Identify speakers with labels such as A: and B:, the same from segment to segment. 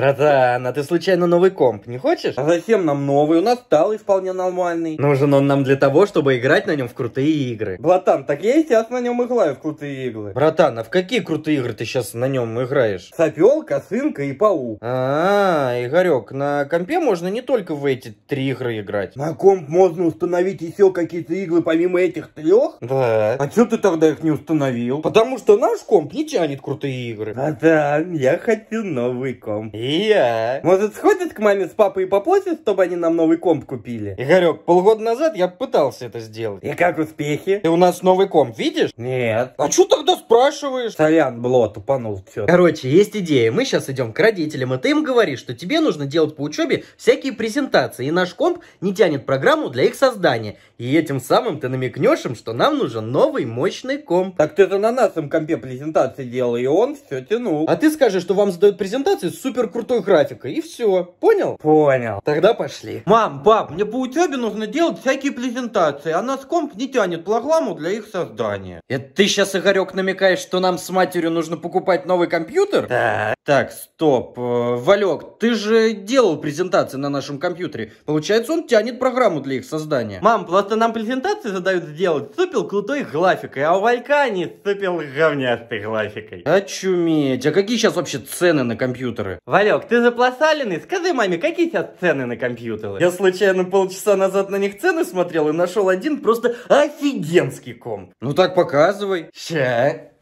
A: Братан, а ты случайно новый комп не хочешь? А зачем нам новый? У нас сталый вполне нормальный. Нужен он нам для того, чтобы играть на нем в крутые игры. Братан, так я и сейчас на нем играю в крутые игры. Братан, а в какие крутые игры ты сейчас на нем играешь? Сапел, косынка и паук. А, -а, а, Игорек, на компе можно не только в эти три игры играть. На комп можно установить еще какие-то игры помимо этих трех? Да. А что ты тогда их не установил? Потому что наш комп не тянет крутые игры. Братан, я хочу новый комп. И Мария! Может, сходит к маме с папой и попросит, чтобы они нам новый комп купили? Игорек, полгода назад я пытался это сделать. И как успехи? Ты у нас новый комп видишь? Нет. А что тогда спрашиваешь? Сорян, Бло, тупанул все. Короче, есть идея. Мы сейчас идем к родителям, и ты им говоришь, что тебе нужно делать по учебе всякие презентации, и наш комп не тянет программу для их создания. И этим самым ты намекнешь им, что нам нужен новый мощный комп. Так ты-то на нашем компе презентации делал, и он все тянул. А ты скажешь, что вам задают презентации супер круто крутой графикой, и все. Понял? Понял. Тогда пошли. Мам, пап, мне по учебе нужно делать всякие презентации, а нас комп не тянет программу для их создания. Это ты сейчас, Игорек, намекаешь, что нам с матерью нужно покупать новый компьютер? Да. Так, стоп. Э, Валек, ты же делал презентации на нашем компьютере. Получается, он тянет программу для их создания. Мам, просто нам презентации задают сделать супер крутой графикой, а у Валька не супер говнястой графикой. Очуметь. А какие сейчас вообще цены на компьютеры? Валек, Валек, ты запласаленный? Скажи маме, какие сейчас цены на компьютеры? Я случайно полчаса назад на них цены смотрел и нашел один просто офигенский комп. Ну так показывай. Ща.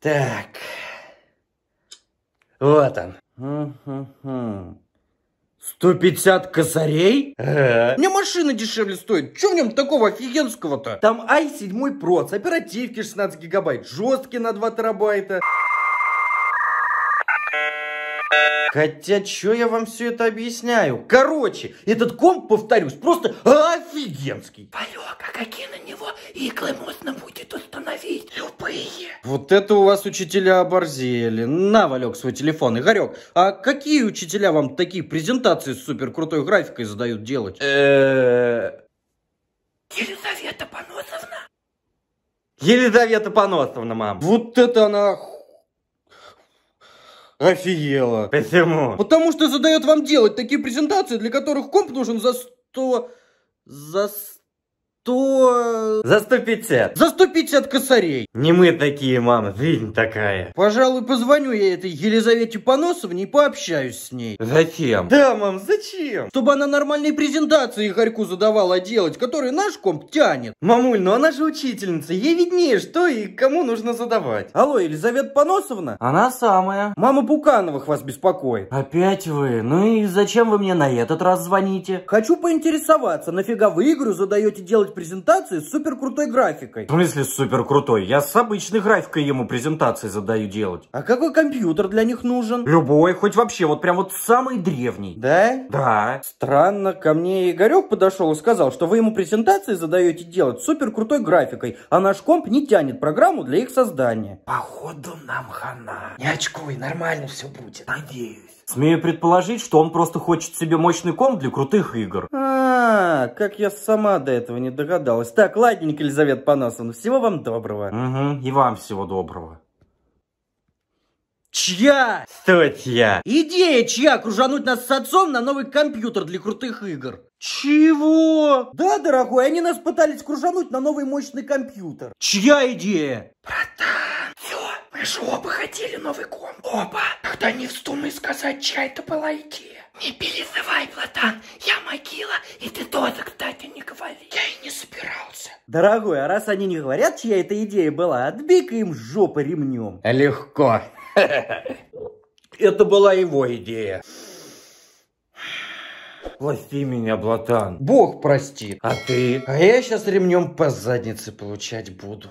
A: Так. Вот он. 150 м-м-м. косарей? Ага. Мне машина дешевле стоит. Че в нем такого офигенского-то? Там i7 проц, оперативки 16 гигабайт, жесткие на 2 терабайта. Хотя, что я вам все это объясняю? Короче, этот комп, повторюсь, просто офигенский. Валек, а какие на него иглы можно будет установить? Любые. Вот это у вас учителя оборзели. На, Валек, свой телефон. Игорек, а какие учителя вам такие презентации с суперкрутой графикой задают делать? Елизавета Поносовна? Елизавета Поносовна, мам. Вот это она Офигела. Почему? Потому что задает вам делать такие презентации, для которых комп нужен за 100... За 100 то... За 150. За 150 косарей. Не мы такие, мама, жизнь такая. Пожалуй, позвоню я этой Елизавете Поносовне и пообщаюсь с ней. Зачем? Да, мам, зачем? Чтобы она нормальные презентации Харьку задавала делать, которые наш комп тянет. Мамуль, ну она же учительница, ей виднее, что и кому нужно задавать. Алло, Елизавета Поносовна? Она самая. Мама Пукановых вас беспокоит. Опять вы? Ну и зачем вы мне на этот раз звоните? Хочу поинтересоваться, нафига вы игру задаете делать презентации с супер крутой графикой. В смысле супер крутой? Я с обычной графикой ему презентации задаю делать. А какой компьютер для них нужен? Любой, хоть вообще, вот прям вот самый древний. Да? Да. Странно, ко мне Игорек подошел и сказал, что вы ему презентации задаете делать с супер крутой графикой, а наш комп не тянет программу для их создания. Походу нам хана. Не очкуй, нормально все будет. Надеюсь. Смею предположить, что он просто хочет себе мощный комп для крутых игр. А, а, как я сама до этого не догадалась. Так, ладненько, Елизавета Панасовна, всего вам доброго. Угу, и вам всего доброго. Чья? Статья. Идея чья? Кружануть нас с отцом на новый компьютер для крутых игр. Чего? Да, дорогой, они нас пытались кружануть на новый мощный компьютер. Чья идея? Братан, все, мы же оба хотели новый комп. Оба. Тогда не вздумай сказать, чья это была идея. Не переживай, Платан, я могила, и ты тоже, кстати, не говори. Я и не собирался. Дорогой, а раз они не говорят, чья эта идея была, отбей-ка им жопы ремнем. Легко. Это была его идея. Прости меня, Блатан. Бог прости. А ты? А я сейчас ремнем по заднице получать буду.